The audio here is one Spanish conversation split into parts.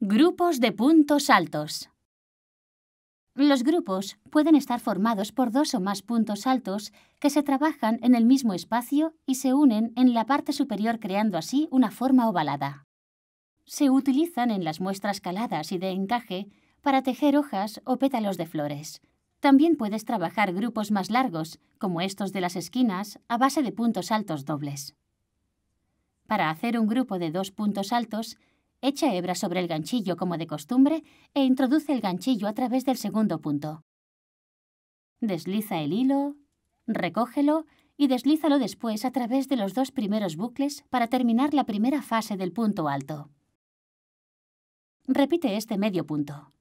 Grupos de puntos altos. Los grupos pueden estar formados por dos o más puntos altos que se trabajan en el mismo espacio y se unen en la parte superior creando así una forma ovalada. Se utilizan en las muestras caladas y de encaje para tejer hojas o pétalos de flores. También puedes trabajar grupos más largos, como estos de las esquinas, a base de puntos altos dobles. Para hacer un grupo de dos puntos altos, Echa hebra sobre el ganchillo como de costumbre e introduce el ganchillo a través del segundo punto. Desliza el hilo, recógelo y deslízalo después a través de los dos primeros bucles para terminar la primera fase del punto alto. Repite este medio punto.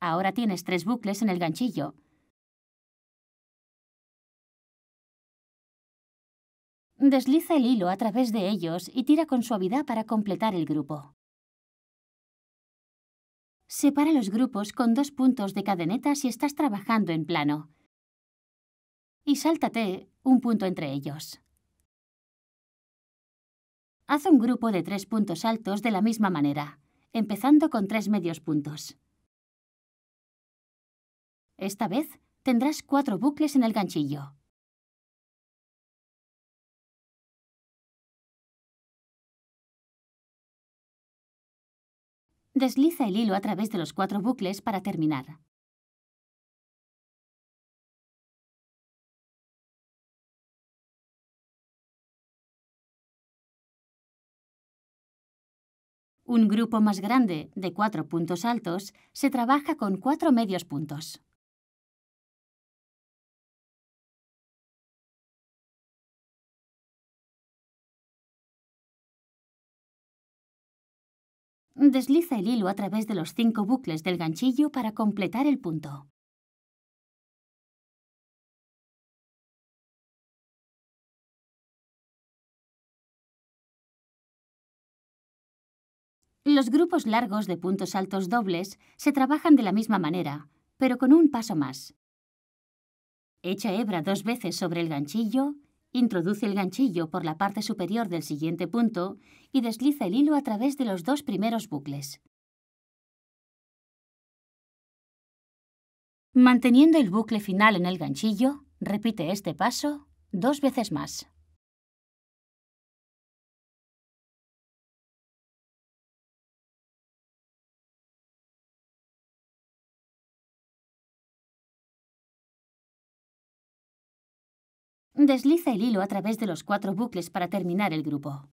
Ahora tienes tres bucles en el ganchillo. Desliza el hilo a través de ellos y tira con suavidad para completar el grupo. Separa los grupos con dos puntos de cadeneta si estás trabajando en plano. Y sáltate un punto entre ellos. Haz un grupo de tres puntos altos de la misma manera, empezando con tres medios puntos. Esta vez tendrás cuatro bucles en el ganchillo. Desliza el hilo a través de los cuatro bucles para terminar. Un grupo más grande, de cuatro puntos altos, se trabaja con cuatro medios puntos. Desliza el hilo a través de los cinco bucles del ganchillo para completar el punto. Los grupos largos de puntos altos dobles se trabajan de la misma manera, pero con un paso más. Echa hebra dos veces sobre el ganchillo Introduce el ganchillo por la parte superior del siguiente punto y desliza el hilo a través de los dos primeros bucles. Manteniendo el bucle final en el ganchillo, repite este paso dos veces más. Desliza el hilo a través de los cuatro bucles para terminar el grupo.